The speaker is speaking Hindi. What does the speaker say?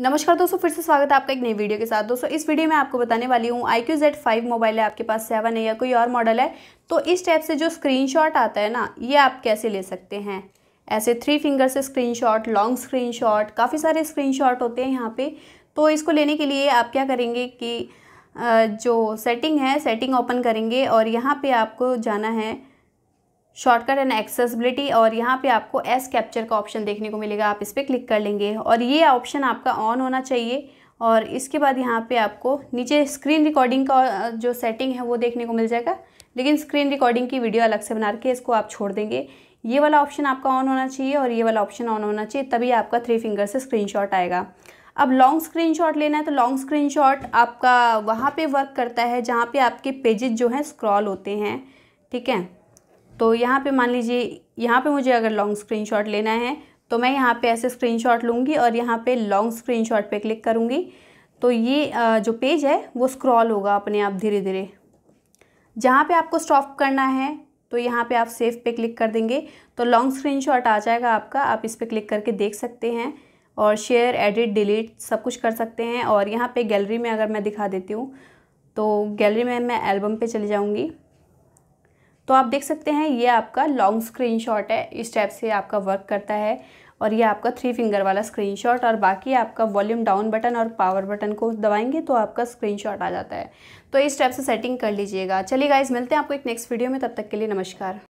नमस्कार दोस्तों फिर से स्वागत है आपका एक नई वीडियो के साथ दोस्तों इस वीडियो में आपको बताने वाली हूँ I Q Z five mobile है आपके पास सेवन है या कोई और मॉडल है तो इस टाइप से जो स्क्रीनशॉट आता है ना ये आप कैसे ले सकते हैं ऐसे थ्री फिंगर से स्क्रीनशॉट लॉन्ग स्क्रीनशॉट काफ़ी सारे स्क्रीनशॉट होते हैं यहाँ पे तो इसको लेने के लिए आप क्या करेंगे कि जो सेटिंग है सेटिंग ओपन करेंगे और यहाँ पर आपको जाना है शॉर्टकट एंड एक्सेसिबिलिटी और यहाँ पे आपको एस कैप्चर का ऑप्शन देखने को मिलेगा आप इस पर क्लिक कर लेंगे और ये ऑप्शन आपका ऑन होना चाहिए और इसके बाद यहाँ पे आपको नीचे स्क्रीन रिकॉर्डिंग का जो सेटिंग है वो देखने को मिल जाएगा लेकिन स्क्रीन रिकॉर्डिंग की वीडियो अलग से बना के इसको आप छोड़ देंगे ये वाला ऑप्शन आपका ऑन होना चाहिए और ये वाला ऑप्शन ऑन होना चाहिए तभी आपका थ्री फिंगर से स्क्रीन आएगा अब लॉन्ग स्क्रीन लेना है तो लॉन्ग स्क्रीन आपका वहाँ पर वर्क करता है जहाँ पर आपके पेजेज जो हैं स्क्रॉल होते हैं ठीक है तो यहाँ पे मान लीजिए यहाँ पे मुझे अगर लॉन्ग स्क्रीनशॉट लेना है तो मैं यहाँ पे ऐसे स्क्रीनशॉट लूँगी और यहाँ पे लॉन्ग स्क्रीनशॉट पे क्लिक करूँगी तो ये जो पेज है वो स्क्रॉल होगा अपने आप धीरे धीरे जहाँ पे आपको स्टॉप करना है तो यहाँ पे आप सेफ पे क्लिक कर देंगे तो लॉन्ग स्क्रीन आ जाएगा आपका आप इस पर क्लिक करके देख सकते हैं और शेयर एडिट डिलीट सब कुछ कर सकते हैं और यहाँ पर गैलरी में अगर मैं दिखा देती हूँ तो गैलरी में मैं एल्बम पर चली जाऊँगी तो आप देख सकते हैं ये आपका लॉन्ग शॉट है इस टाइप से आपका वर्क करता है और ये आपका थ्री फिंगर वाला स्क्रीनशॉट और बाकी आपका वॉल्यूम डाउन बटन और पावर बटन को दबाएंगे तो आपका स्क्रीनशॉट आ जाता है तो इस टाइप से सेटिंग कर लीजिएगा चलिए गाइज मिलते हैं आपको एक नेक्स्ट वीडियो में तब तक के लिए नमस्कार